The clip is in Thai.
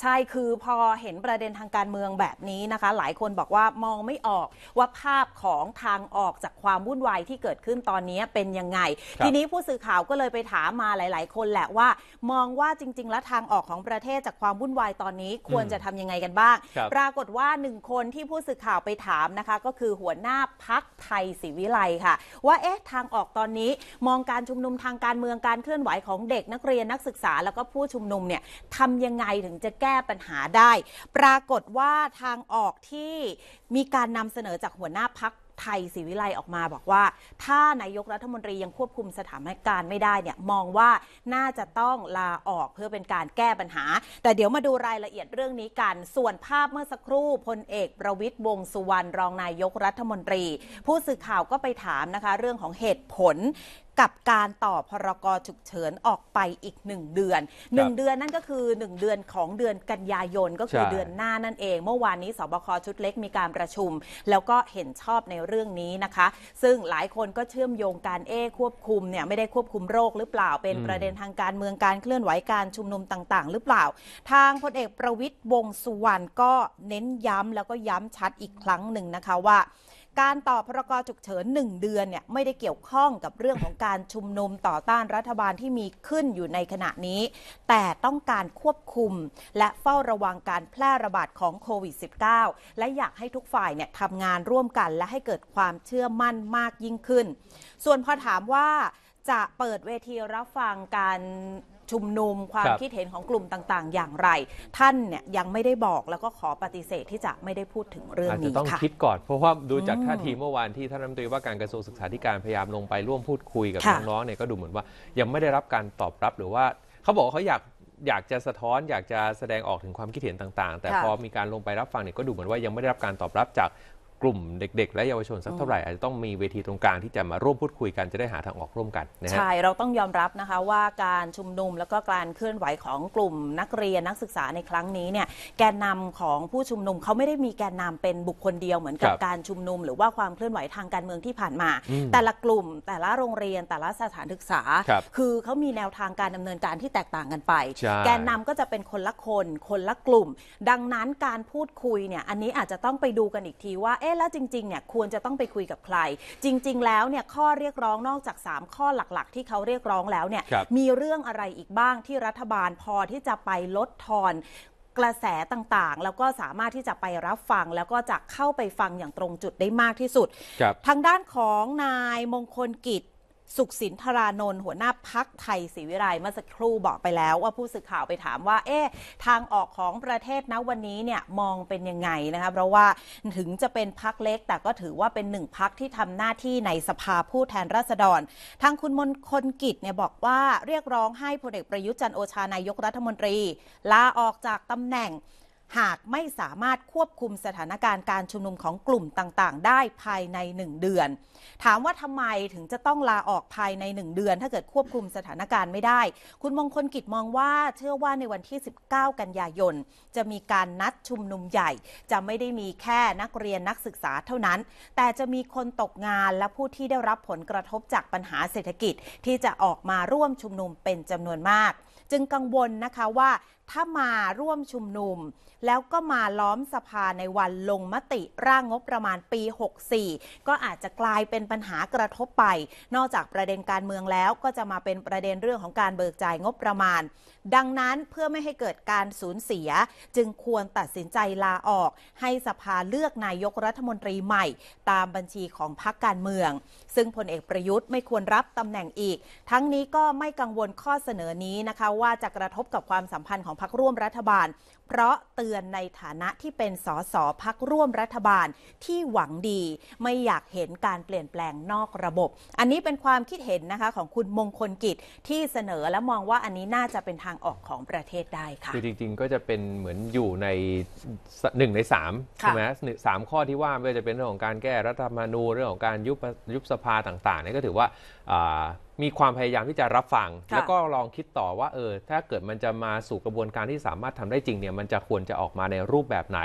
ใช่ คือพอเห็นประเด็นทางการเมืองแบบนี้นะคะ หลายคนบอกว่ามองไม่ออกว่าภาพของทางออกจากความวุ่นวายที่เกิดขึ้นตอนนี้เป็นยังไง ทีนี้ผู้สื่อข่าวก็เลยไปถามมาหลาย ๆ คนแหละว่ามองว่าจริง ๆ แล้วทางออกของประเทศจากความวุ่นวายตอนนี้ควรจะทํำยังไงกันบ้าง ปรากฏว่าหนึ่งคนที่ผู้สื่อข่าวไปถามนะคะก็คือหัวหน้าพักไทยศรีวิไลค่ะ ว่าเอ๊ะทางออกตอนนี้มองการชุมนุมทางการเมืองการเคลื่อนไหวของเด็กนักเรียนนักศึกษา แล้วก็ผู้ชุมนุมเนี่ยทำยังไงถึงจะแก้แก้ปัญหาได้ ปรากฏว่าทางออกที่มีการนำเสนอจากหัวหน้าพักไทยศิีวิไลออกมาบอกว่า ถ้านายกรัฐมนตรียังควบคุมสถานการณ์ไม่ได้เนี่ยมองว่าน่าจะต้องลาออกเพื่อเป็นการแก้ปัญหา แต่เดี๋ยวมาดูรายละเอียดเรื่องนี้กัน ส่วนภาพเมื่อสักครู่พลเอก ประวิตยวงสุวรรณรองนายกรัฐมนตรี ผู้สื่อข่าวก็ไปถามนะคะเรื่องของเหตุผลกับการต่อพรกฉุกเฉินออกไปอีก1เดือน1เดือนนั่นก็คือ1เดือนของเดือนกันยายน ก็คือเดือนหน้านั่นเอง เมื่อวานนี้สบคชุดเล็กมีการประชุม แล้วก็เห็นชอบในเรื่องนี้นะคะ ซึ่งหลายคนก็เชื่อมโยงการเอควบคุมเนี่ยไม่ได้ควบคุมโรค หรือเปล่าเป็นประเด็นทางการเมืองการเคลื่อนไหวการชุมนุมต่าง ๆ หรือเปล่า ทางพลเอกประวิทย์วงสุวรรณก็เน้นย้ำแล้วก็ย้ำชัดอีกครั้งหนึ่งนะคะว่าการต่อพรกฉุกเฉิน 1 เดือนเนี่ยไม่ได้เกี่ยวข้องกับเรื่องของการชุมนุมต่อต้านรัฐบาลที่มีขึ้นอยู่ในขณะนี้ แต่ต้องการควบคุมและเฝ้าระวังการแพร่ระบาดของโควิด -19 และอยากให้ทุกฝ่ายเนี่ยทำงานร่วมกันและให้เกิดความเชื่อมั่นมากยิ่งขึ้น ส่วนพอถามว่าจะเปิดเวทีรับฟังการชุมนุมความคคิดเห็นของกลุ่มต่างๆ อย่างไร ท่านเนี่ยยังไม่ได้บอกแล้วก็ขอปฏิเสธที่จะไม่ได้พูดถึงเรื่องนอาจจะต้องคคิดก่อนเพราะว่าดูจากท่าทีเมื่อวานที่ท่านรัฐมนตรีว่าการกระทรวงศึกษาธิการพยายามลงไปร่วมพูดคุยกับน้องๆเนี่ยก็ดูเหมือนว่า ยังไม่ได้รับการตอบรับหรือว่าเขาบอกเขาอยากอยากจะสะท้อนอยากจะแสดงออกถึงความคิดเห็นต่างๆ แต่พอมีการลงไปรับฟังเนี่ยก็ดูเหมือนว่ายังไม่ได้รับการตอบรับจากกลุ่มเด็กๆและเยาวชนสักเท่าไหร่ อาจจะต้องมีเวทีตรงกลางที่จะมาร่วมพูดคุยกันจะได้หาทางออกร่วมกันนะใช่ เราต้องยอมรับนะคะว่าการชุมนุมแล้วก็การเคลื่อนไหวของกลุ่มนักเรียนนักศึกษาในครั้งนี้เนี่ยแกนนำของผู้ชุมนุมเขาไม่ได้มีแกนนำเป็นบุคคลเดียวเหมือนกับการชุมนุมหรือว่าความเคลื่อนไหวทางการเมืองที่ผ่านมา แต่ละกลุ่ม แต่ละโรงเรียนแต่ละสถานศึกษา คือเขามีแนวทางการดำเนินการที่แตกต่างกันไปแกนนำก็จะเป็นคนละคน คนละกลุ่ม ดังนั้นการพูดคุยเนี่ยอันนี้อาจจะต้องไปดูกันอีกทีว่าเอ๊ะแล้วจริงๆ เนี่ย ควรจะต้องไปคุยกับใคร จริง ๆ แล้ว เนี่ย ข้อเรียกร้องนอกจาก 3 ข้อหลัก ๆ ที่เขาเรียกร้องแล้ว เนี่ย มีเรื่องอะไรอีกบ้างที่รัฐบาลพอที่จะไปลดทอนกระแสต่างๆ แล้วก็สามารถที่จะไปรับฟังแล้วก็จะเข้าไปฟังอย่างตรงจุดได้มากที่สุด ครับ ทางด้านของนายมงคลกิจสุขสินธารานนท์หัวหน้าพักไทยศรีวิไลเมื่อสักครู่บอกไปแล้วว่าผู้สื่อข่าวไปถามว่า เอ๊ะทางออกของประเทศนะวันนี้เนี่ย มองเป็นยังไงนะคะเพราะว่าถึงจะเป็นพักเล็ก แต่ก็ถือว่าเป็นหนึ่งพักที่ทำหน้าที่ในสภาผู้แทนราษฎรทางคุณมนคนกิจเนี่ยบอกว่าเรียกร้องให้พลเอกประยุทธ์จันโอชานายกรัฐมนตรีลาออกจากตำแหน่งหากไม่สามารถควบคุมสถานการณ์การชุมนุมของกลุ่มต่างๆได้ภายใน 1 เดือน ถามว่าทำไมถึงจะต้องลาออกภายใน 1 เดือน ถ้าเกิดควบคุมสถานการณ์ไม่ได้ คุณมงคลกิจมองว่าเชื่อว่าในวันที่ 19 กันยายนจะมีการนัดชุมนุมใหญ่จะไม่ได้มีแค่นักเรียนนักศึกษาเท่านั้น แต่จะมีคนตกงานและผู้ที่ได้รับผลกระทบจากปัญหาเศรษฐกิจที่จะออกมาร่วมชุมนุมเป็นจำนวนมาก จึงกังวลนะคะว่าถ้ามาร่วมชุมนุม แล้วก็มาล้อมสภาในวันลงมติร่างงบประมาณปี 64 ก็อาจจะกลายเป็นปัญหากระทบไป นอกจากประเด็นการเมืองแล้วก็จะมาเป็นประเด็นเรื่องของการเบิกจ่ายงบประมาณ ดังนั้นเพื่อไม่ให้เกิดการสูญเสีย จึงควรตัดสินใจลาออก ให้สภาเลือกนายกรัฐมนตรีใหม่ ตามบัญชีของพรรคการเมือง ซึ่งพลเอกประยุทธ์ไม่ควรรับตำแหน่งอีก ทั้งนี้ก็ไม่กังวลข้อเสนอนี้นะคะ ว่าจะกระทบกับความสัมพันธ์ของพักร่วมรัฐบาลเพราะเตือนในฐานะที่เป็นสสพักร่วมรัฐบาลที่หวังดีไม่อยากเห็นการเปลี่ยนแปลงนอกระบบ อันนี้เป็นความคิดเห็นนะคะของคุณมงคลกิจที่เสนอและมองว่าอันนี้น่าจะเป็นทางออกของประเทศได้ค่ะคือจริงๆ ก็จะเป็นเหมือนอยู่ในหนึ่งในสามใช่ไหมสามข้อที่ว่าไม่ว่าจะเป็นเรื่องของการแก้รัฐธรรมนูญเรื่องของการยุบยุบสภาต่างๆนี่ก็ถือว่ามีความพยายามที่จะรับฟัง แล้วก็ลองคิดต่อว่าเออถ้าเกิดมันจะมาสู่กระบวนการที่สามารถทำได้จริงเนี่ยมันจะควรจะออกมาในรูปแบบไหน